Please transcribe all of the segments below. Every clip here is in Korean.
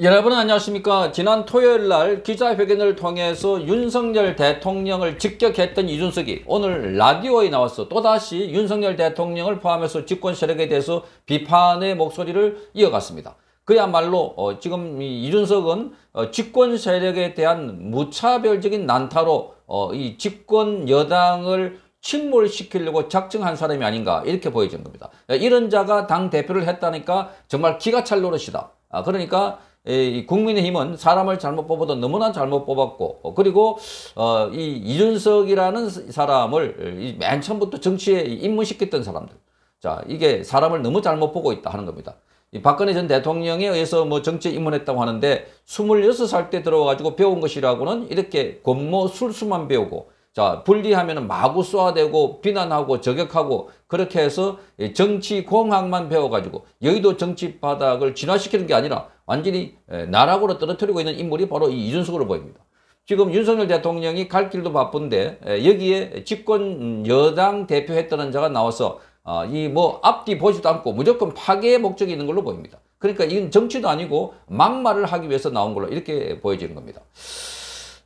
여러분 안녕하십니까 지난 토요일 날 기자회견을 통해서 윤석열 대통령을 직격했던 이준석이 오늘 라디오에 나와서 또다시 윤석열 대통령을 포함해서 집권 세력에 대해서 비판의 목소리를 이어갔습니다. 그야말로 어, 지금 이준석은 이 어, 집권 세력에 대한 무차별적인 난타로 어, 이 집권 여당을 침몰시키려고 작정한 사람이 아닌가 이렇게 보여진 겁니다. 예, 이런 자가 당 대표를 했다니까 정말 기가 찰 노릇이다. 아, 그러니까 국민의힘은 사람을 잘못 뽑아도 너무나 잘못 뽑았고 어, 그리고 어, 이 이준석이라는 사람을 맨 처음부터 정치에 입문시켰던 사람들 자 이게 사람을 너무 잘못 보고 있다 하는 겁니다. 이 박근혜 전 대통령에 의해서 뭐 정치에 입문했다고 하는데 26살 때 들어와가지고 배운 것이라고는 이렇게 권모 술수만 배우고 자, 그러니까 분리하면 마구 쏘아대고 비난하고 저격하고 그렇게 해서 정치 공학만 배워가지고 여의도 정치 바닥을 진화시키는 게 아니라 완전히 나락으로 떨어뜨리고 있는 인물이 바로 이 이준석으로 보입니다. 지금 윤석열 대통령이 갈 길도 바쁜데 여기에 집권 여당 대표 했다는 자가 나와서 아, 이뭐 앞뒤 보지도 않고 무조건 파괴의 목적이 있는 걸로 보입니다. 그러니까 이건 정치도 아니고 막말을 하기 위해서 나온 걸로 이렇게 보여지는 겁니다.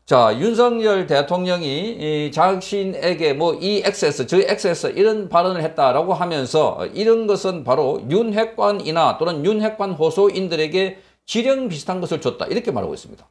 자, 윤석열 대통령이 이 자신에게 뭐 이 엑세스, 저 엑세스 이런 발언을 했다라고 하면서 이런 것은 바로 윤핵관이나 또는 윤핵관 호소인들에게 지령 비슷한 것을 줬다. 이렇게 말하고 있습니다.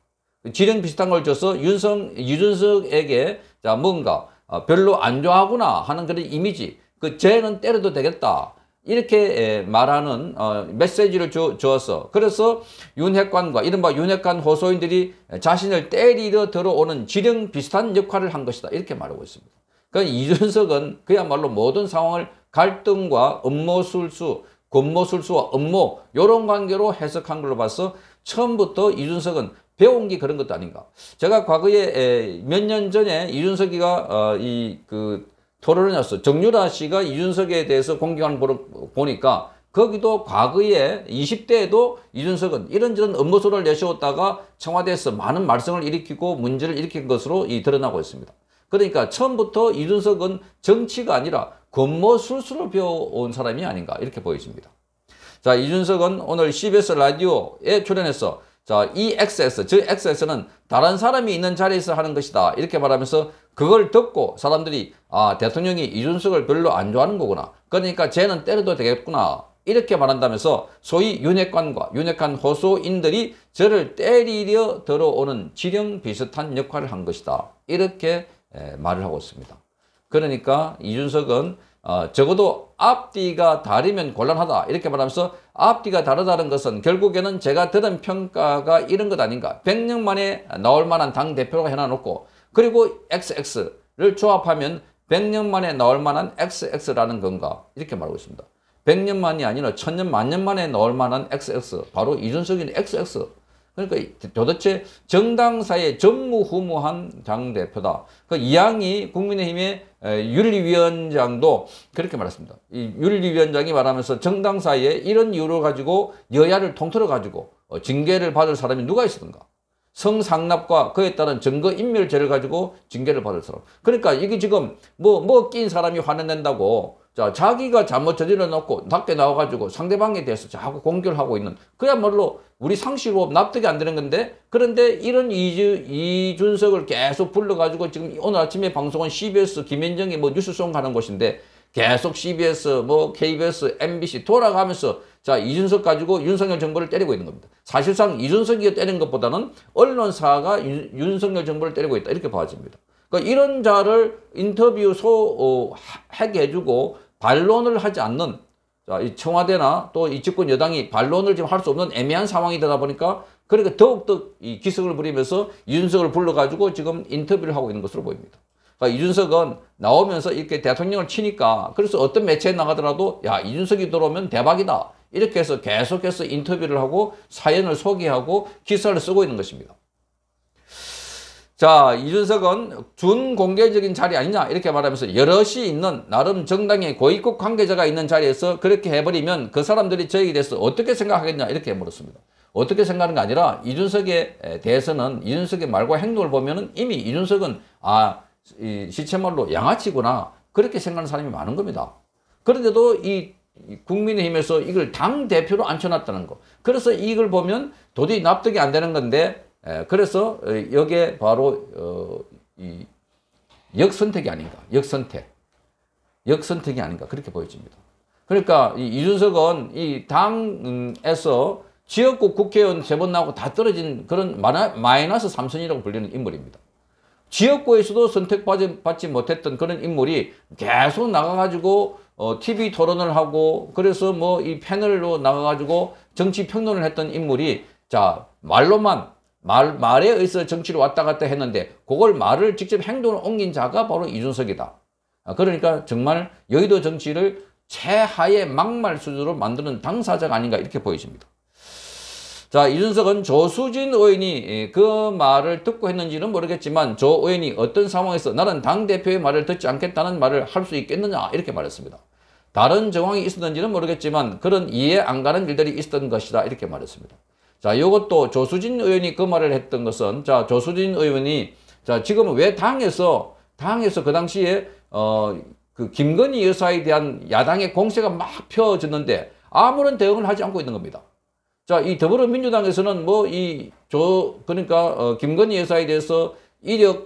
지령 비슷한 걸 줘서 윤석, 유준석에게 자, 뭔가 어, 별로 안 좋아하구나 하는 그런 이미지, 그죄는 때려도 되겠다. 이렇게 예, 말하는 어, 메시지를 주, 주었어. 그래서 윤핵관과 이른바 윤핵관 호소인들이 자신을 때리러 들어오는 지령 비슷한 역할을 한 것이다. 이렇게 말하고 있습니다. 그러니까 이준석은 그야말로 모든 상황을 갈등과 음모술수, 권모술수와 음모 이런 관계로 해석한 걸로 봐서 처음부터 이준석은 배운 게 그런 것도 아닌가. 제가 과거에 몇 년 전에 이준석이가 어, 이그 토론을 했어. 정유라 씨가 이준석에 대해서 공격하는 걸 보니까 거기도 과거에 20대에도 이준석은 이런저런 음모설를 내세웠다가 청와대에서 많은 말썽을 일으키고 문제를 일으킨 것으로 이 드러나고 있습니다. 그러니까 처음부터 이준석은 정치가 아니라 권모술수를 배워온 사람이 아닌가 이렇게 보여집니다. 자 이준석은 오늘 CBS 라디오에 출연해서 자, 이 XS, 즉 XS는 다른 사람이 있는 자리에서 하는 것이다. 이렇게 말하면서 그걸 듣고 사람들이 아, 대통령이 이준석을 별로 안 좋아하는 거구나. 그러니까 쟤는 때려도 되겠구나. 이렇게 말한다면서 소위 윤핵관과 윤핵관 호소인들이 저를 때리려 들어오는 지령 비슷한 역할을 한 것이다. 이렇게 말을 하고 있습니다. 그러니까 이준석은 어, 적어도 앞뒤가 다르면 곤란하다 이렇게 말하면서 앞뒤가 다르다는 것은 결국에는 제가 들은 평가가 이런 것 아닌가 100년 만에 나올 만한 당대표가 해놔놓고 그리고 XX를 조합하면 100년 만에 나올 만한 XX라는 건가 이렇게 말하고 있습니다 100년만이 아니라 천년 만년 만에 나올 만한 XX 바로 이준석인 XX 그러니까 도대체 정당사의 전무후무한 당대표다. 그 이양이 국민의힘의 윤리위원장도 그렇게 말했습니다. 이 윤리위원장이 말하면서 정당사에 이런 이유를 가지고 여야를 통틀어 가지고 어, 징계를 받을 사람이 누가 있었던가. 성상납과 그에 따른 증거인멸죄를 가지고 징계를 받을 사람. 그러니까 이게 지금 뭐, 뭐 낀 사람이 화내낸다고 자, 자기가 잘못 저질러 놓고 낮게 나와가지고 상대방에 대해서 자꾸 공격을 하고 있는 그야말로 우리 상식으로 납득이 안 되는 건데 그런데 이런 이주, 이준석을 계속 불러가지고 지금 오늘 아침에 방송은 CBS 김현정이 뭐 뉴스송 가는 곳인데 계속 CBS 뭐 KBS MBC 돌아가면서 자 이준석 가지고 윤석열 정부를 때리고 있는 겁니다. 사실상 이준석이 때린 것보다는 언론사가 유, 윤석열 정부를 때리고 있다 이렇게 봐집니다. 그러니까 이런 자를 인터뷰 소 어, 하게 해주고 반론을 하지 않는 자, 이 청와대나 또 이 집권 여당이 반론을 지금 할 수 없는 애매한 상황이 되다 보니까 그러니까 더욱더 이 기승을 부리면서 이준석을 불러가지고 지금 인터뷰를 하고 있는 것으로 보입니다. 그러니까 이준석은 나오면서 이렇게 대통령을 치니까 그래서 어떤 매체에 나가더라도 야 이준석이 들어오면 대박이다 이렇게 해서 계속해서 인터뷰를 하고 사연을 소개하고 기사를 쓰고 있는 것입니다. 자 이준석은 준공개적인 자리 아니냐 이렇게 말하면서 여럿이 있는 나름 정당의 고위급 관계자가 있는 자리에서 그렇게 해버리면 그 사람들이 저에 대해서 어떻게 생각하겠냐 이렇게 물었습니다. 어떻게 생각하는 게 아니라 이준석에 대해서는 이준석의 말과 행동을 보면 이미 이준석은 아 시체말로 양아치구나 그렇게 생각하는 사람이 많은 겁니다. 그런데도 이 국민의힘에서 이걸 당대표로 앉혀놨다는 거. 그래서 이걸 보면 도저히 납득이 안 되는 건데 그래서 어, 여기에 바로 어, 이 역선택이 아닌가. 역선택. 역선택이 아닌가. 그렇게 보여집니다. 그러니까 이 이준석은 이 당에서 지역구 국회의원 세번 나오고 다 떨어진 그런 마이너스 삼선이라고 불리는 인물입니다. 지역구에서도 선택받지 못했던 그런 인물이 계속 나가가지고 어, TV 토론을 하고 그래서 뭐 이 패널로 나가가지고 정치 평론을 했던 인물이 자 말로만 말, 말에 의해서 정치를 왔다 갔다 했는데 그걸 말을 직접 행동을 옮긴 자가 바로 이준석이다. 아, 그러니까 정말 여의도 정치를 최하의 막말 수준으로 만드는 당사자가 아닌가 이렇게 보여집니다. 자 이준석은 조수진 의원이 예, 그 말을 듣고 했는지는 모르겠지만 조 의원이 어떤 상황에서 나는 당대표의 말을 듣지 않겠다는 말을 할 수 있겠느냐 이렇게 말했습니다. 다른 정황이 있었는지는 모르겠지만 그런 이해 안 가는 일들이 있었던 것이다 이렇게 말했습니다. 자, 이것도 조수진 의원이 그 말을 했던 것은 자, 조수진 의원이 자, 지금은 왜 당에서 당에서 그 당시에 어 그 김건희 여사에 대한 야당의 공세가 막 펴졌는데 아무런 대응을 하지 않고 있는 겁니다. 자, 이 더불어민주당에서는 뭐 이 조 그러니까 어 김건희 여사에 대해서 이력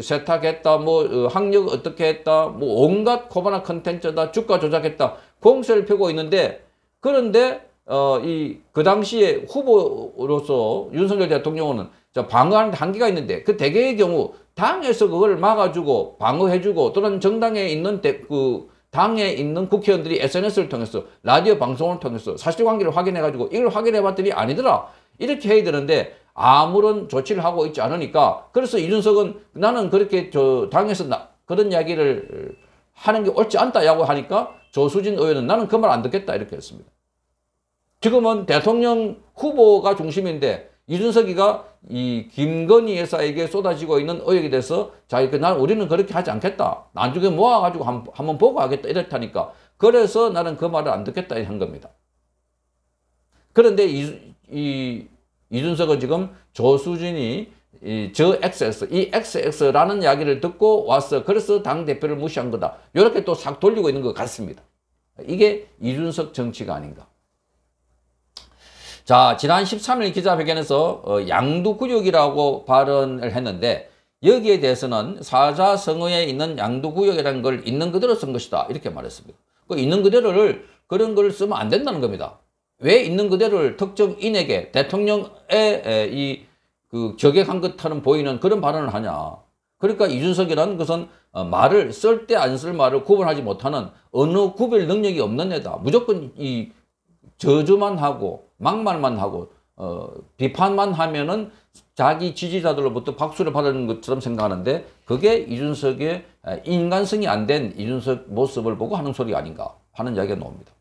세탁했다, 뭐 어, 학력 어떻게 했다, 뭐 온갖 코바나 컨텐츠다, 주가 조작했다 공세를 펴고 있는데 그런데 어, 이, 그 당시에 후보로서 윤석열 대통령은 저 방어하는 단계가 있는데 그 대개의 경우 당에서 그걸 막아주고 방어해주고 또는 정당에 있는 대, 그 당에 있는 국회의원들이 SNS를 통해서 라디오 방송을 통해서 사실관계를 확인해가지고 이걸 확인해봤더니 아니더라 이렇게 해야 되는데 아무런 조치를 하고 있지 않으니까 그래서 이준석은 나는 그렇게 저 당에서 나, 그런 이야기를 하는 게 옳지 않다라고 하니까 조수진 의원은 나는 그 말 안 듣겠다 이렇게 했습니다. 지금은 대통령 후보가 중심인데 이준석이가 이 김건희 여사에게 쏟아지고 있는 의혹에 대해서 자, 난 그 우리는 그렇게 하지 않겠다. 나중에 모아가지고 한, 한번 보고 하겠다. 이랬다니까. 그래서 나는 그 말을 안 듣겠다. 한 겁니다. 그런데 이, 이, 이준석은 지금 조수진이 이저 XX, 이 XX라는 이야기를 듣고 와서 그래서 당대표를 무시한 거다. 이렇게 또 싹 돌리고 있는 것 같습니다. 이게 이준석 정치가 아닌가. 자, 지난 13일 기자회견에서 어, 양두구역이라고 발언을 했는데 여기에 대해서는 사자성어에 있는 양두구역이라는 걸 있는 그대로 쓴 것이다. 이렇게 말했습니다. 그 있는 그대로를 그런 걸 쓰면 안 된다는 겁니다. 왜 있는 그대로를 특정인에게 대통령의 이그 저격한 것처럼 보이는 그런 발언을 하냐. 그러니까 이준석이라는 것은 어, 말을 쓸 때 안 쓸 말을 구분하지 못하는 어느 구별 능력이 없는 애다. 무조건 이 저주만 하고 막말만 하고 어, 비판만 하면은 자기 지지자들로부터 박수를 받는 것처럼 생각하는데 그게 이준석의 아, 인간성이 안 된 이준석 모습을 보고 하는 소리 아닌가 하는 이야기가 나옵니다.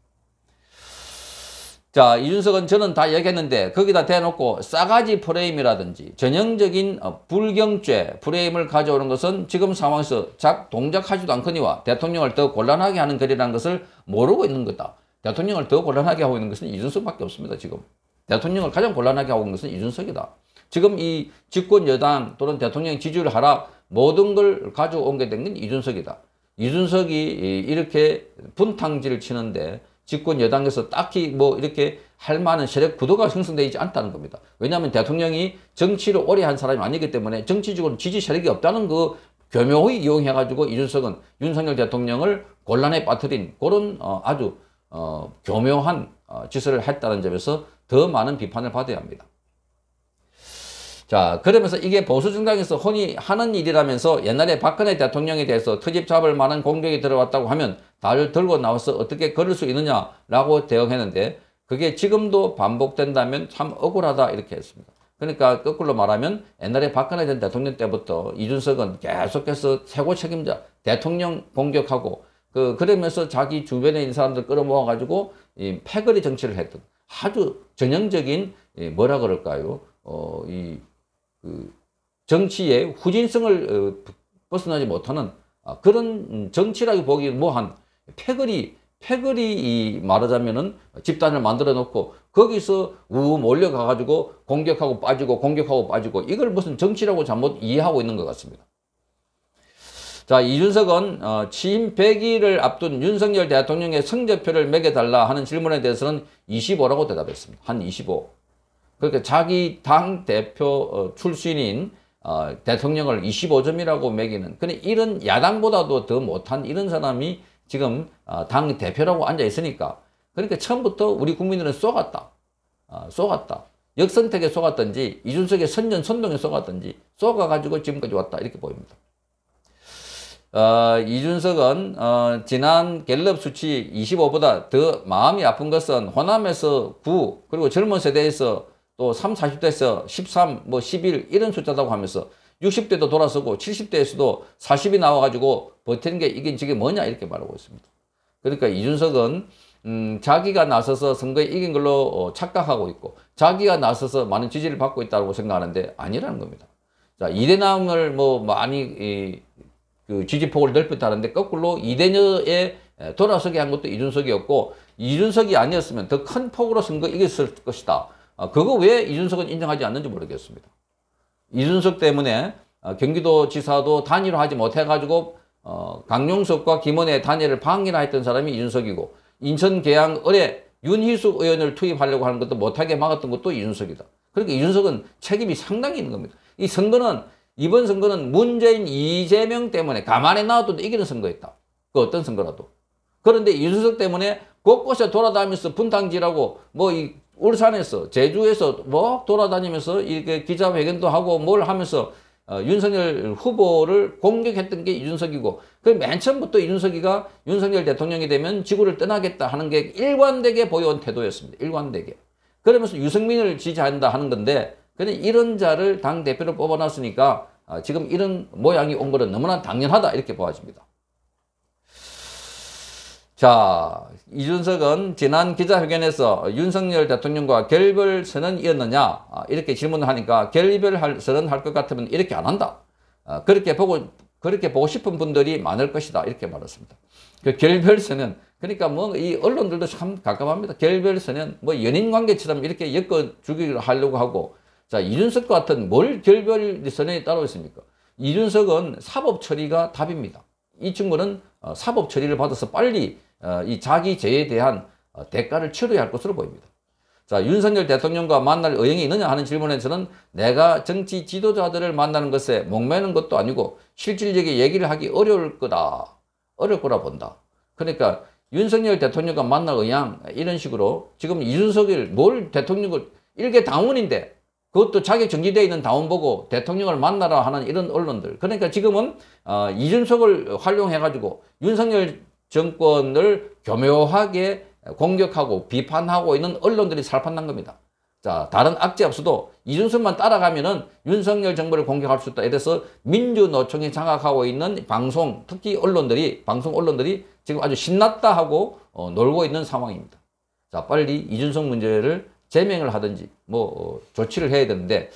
자 이준석은 저는 다 얘기했는데 거기다 대놓고 싸가지 프레임이라든지 전형적인 어, 불경죄 프레임을 가져오는 것은 지금 상황에서 작 동작하지도 않거니와 대통령을 더 곤란하게 하는 글이라는 것을 모르고 있는 거다. 대통령을 더 곤란하게 하고 있는 것은 이준석밖에 없습니다. 지금 대통령을 가장 곤란하게 하고 있는 것은 이준석이다. 지금 이 집권 여당 또는 대통령 지지율 하락 모든 걸 가져오게 된 건 이준석이다. 이준석이 이렇게 분탕질을 치는데 집권 여당에서 딱히 뭐 이렇게 할 만한 세력 구도가 형성되지 않다는 겁니다. 왜냐하면 대통령이 정치를 오래 한 사람이 아니기 때문에 정치적으로 지지 세력이 없다는 그 교묘히 이용해가지고 이준석은 윤석열 대통령을 곤란에 빠뜨린 그런 어, 아주 어, 교묘한 어, 짓을 했다는 점에서 더 많은 비판을 받아야 합니다. 자, 그러면서 이게 보수 정당에서 흔히 하는 일이라면서 옛날에 박근혜 대통령에 대해서 트집 잡을 만한 공격이 들어왔다고 하면 다를 들고 나와서 어떻게 걸을 수 있느냐라고 대응했는데 그게 지금도 반복된다면 참 억울하다 이렇게 했습니다. 그러니까 거꾸로 말하면 옛날에 박근혜 전 대통령 때부터 이준석은 계속해서 최고 책임자 대통령 공격하고 그, 그러면서 자기 주변에 있는 사람들 끌어모아가지고 이 패거리 정치를 했던 아주 전형적인 뭐라 그럴까요? 어, 이, 그, 정치의 후진성을 어, 벗어나지 못하는 아, 그런 정치라고 보기 뭐한 패거리, 패거리 이 말하자면은 집단을 만들어 놓고 거기서 우 몰려가가지고 공격하고 빠지고 공격하고 빠지고 이걸 무슨 정치라고 잘못 이해하고 있는 것 같습니다. 자 이준석은 어, 취임 100일을 앞둔 윤석열 대통령의 성적표를 매겨달라 하는 질문에 대해서는 25라고 대답했습니다. 한 25. 그렇게 자기 당 대표 어, 출신인 어, 대통령을 25점이라고 매기는 근데 이런 야당보다도 더 못한 이런 사람이 지금 어, 당 대표라고 앉아 있으니까 그러니까 처음부터 우리 국민들은 쏘았다 어, 쏘았다 역선택에 쏘았던지 이준석의 선전 선동에 쏘았던지쏘아가지고 지금까지 왔다 이렇게 보입니다. 어, 이준석은 어, 지난 갤럽 수치 25보다 더 마음이 아픈 것은 호남에서 9 그리고 젊은 세대에서 또 3, 40대에서 13, 뭐11 이런 숫자라고 하면서 60대도 돌아서고 70대에서도 40이 나와가지고 버티는 게 이게 지금 뭐냐 이렇게 말하고 있습니다. 그러니까 이준석은 음, 자기가 나서서 선거에 이긴 걸로 어, 착각하고 있고 자기가 나서서 많은 지지를 받고 있다고 생각하는데 아니라는 겁니다. 자, 이대남을 뭐 많이 이, 그 지지폭을 넓혔다는데 거꾸로 이대녀에 돌아서게 한 것도 이준석이었고 이준석이 아니었으면 더 큰 폭으로 선거 이겼을 것이다. 어, 그거 왜 이준석은 인정하지 않는지 모르겠습니다. 이준석 때문에 어, 경기도지사도 단일화하지 못해가지고 어, 강용석과 김원의 단일을 방해했던 사람이 이준석이고 인천 계양 을에 윤희수 의원을 투입하려고 하는 것도 못하게 막았던 것도 이준석이다. 그러니까 이준석은 책임이 상당히 있는 겁니다. 이 선거는 이번 선거는 문재인 이재명 때문에 가만히 놔둬도 이기는 선거였다. 그 어떤 선거라도. 그런데 이준석 때문에 곳곳에 돌아다니면서 분탕질하고 뭐이 울산에서 제주에서 뭐 돌아다니면서 이렇게 기자회견도 하고 뭘 하면서 어, 윤석열 후보를 공격했던 게 이준석이고 그 맨 처음부터 이준석이가 윤석열 대통령이 되면 지구를 떠나겠다 하는 게 일관되게 보여온 태도였습니다. 일관되게. 그러면서 유승민을 지지한다 하는 건데 근데 이런 자를 당대표로 뽑아놨으니까 아, 지금 이런 모양이 온 거는 너무나 당연하다 이렇게 보아집니다. 자, 이준석은 지난 기자회견에서 윤석열 대통령과 결별 선언이었느냐 아, 이렇게 질문을 하니까 결별 선언할 것 같으면 이렇게 안 한다. 아, 그렇게 보고 그렇게 보고 싶은 분들이 많을 것이다 이렇게 말했습니다. 그 결별 선언 그러니까 뭐이 언론들도 참 가깝합니다. 결별 선언 뭐 연인 관계처럼 이렇게 엮어 주기를 하려고 하고 자, 이준석과 같은 뭘 결별 선언이 따로 있습니까? 이준석은 사법 처리가 답입니다. 이 친구는 어, 사법 처리를 받아서 빨리 어, 이 자기 죄에 대한 어, 대가를 치러야 할 것으로 보입니다. 자, 윤석열 대통령과 만날 의향이 있느냐 하는 질문에서는 내가 정치 지도자들을 만나는 것에 목매는 것도 아니고 실질적인 얘기를 하기 어려울 거다. 어려울 거라 본다. 그러니까 윤석열 대통령과 만날 의향 이런 식으로 지금 이준석을 뭘 대통령을 일개 당원인데 그것도 자격 정지되어 있는 다운 보고 대통령을 만나라 하는 이런 언론들. 그러니까 지금은 어, 이준석을 활용해가지고 윤석열 정권을 교묘하게 공격하고 비판하고 있는 언론들이 살판난 겁니다. 자, 다른 악재 없어도 이준석만 따라가면은 윤석열 정부를 공격할 수 있다. 이래서 민주노총이 장악하고 있는 방송, 특히 언론들이, 방송 언론들이 지금 아주 신났다 하고 어, 놀고 있는 상황입니다. 자, 빨리 이준석 문제를 제명을 하든지 뭐 어, 조치를 해야 되는데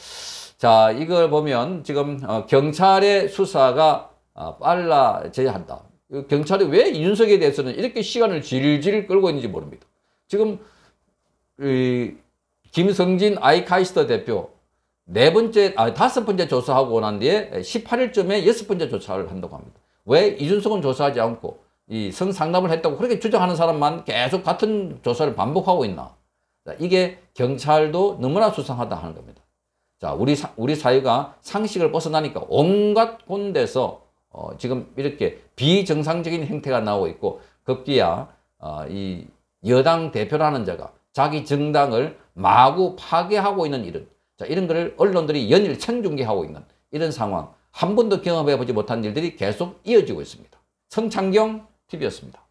자 이걸 보면 지금 어, 경찰의 수사가 아, 빨라져야 한다. 경찰이 왜이준석에 대해서는 이렇게 시간을 질질 끌고 있는지 모릅니다. 지금 김성진 아이카이스터 대표 네 번째, 아, 다섯 번째 조사하고 난 뒤에 18일쯤에 여섯 번째 조사를 한다고 합니다. 왜 이준석은 조사하지 않고 이 성상담을 했다고 그렇게 주장하는 사람만 계속 같은 조사를 반복하고 있나. 그러니까 이게 경찰도 너무나 수상하다 하는 겁니다. 자, 우리, 사, 우리 사회가 상식을 벗어나니까 온갖 곳에서 어, 지금 이렇게 비정상적인 행태가 나오고 있고, 급기야, 어, 이 여당 대표라는 자가 자기 정당을 마구 파괴하고 있는 일은, 자, 이런 거을 언론들이 연일 생중계하고 있는 이런 상황, 한 번도 경험해 보지 못한 일들이 계속 이어지고 있습니다. 성창경 TV였습니다.